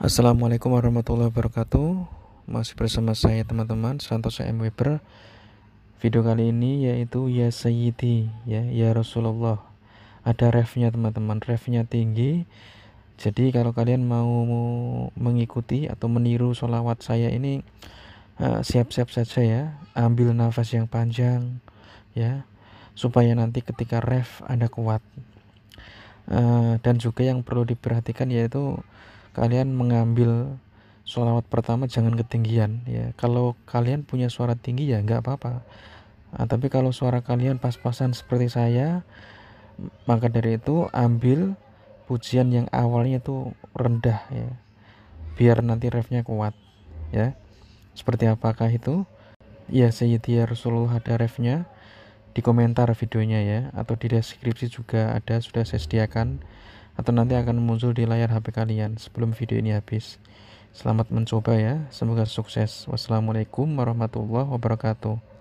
Assalamualaikum warahmatullahi wabarakatuh Masih bersama saya teman-teman Santoso M. Weber Video kali ini yaitu Ya Sayyidi Ya, ya Rasulullah Ada refnya teman-teman Refnya tinggi Jadi kalau kalian mau mengikuti atau meniru sholawat saya ini eh, Siap-siap saja ya Ambil nafas yang panjang Ya Supaya nanti ketika ref Anda kuat eh, Dan juga yang perlu diperhatikan yaitu kalian mengambil sholawat pertama jangan ketinggian ya kalau kalian punya suara tinggi ya nggak apa-apa nah, tapi kalau suara kalian pas-pasan seperti saya maka dari itu ambil pujian yang awalnya itu rendah ya biar nanti refnya kuat ya seperti apakah itu ya Sayyidi Rasulullah ada refnya di komentar videonya ya atau di deskripsi juga ada sudah saya sediakan atau nanti akan muncul di layar HP kalian sebelum video ini habis. Selamat mencoba ya, semoga sukses. Wassalamualaikum warahmatullahi wabarakatuh.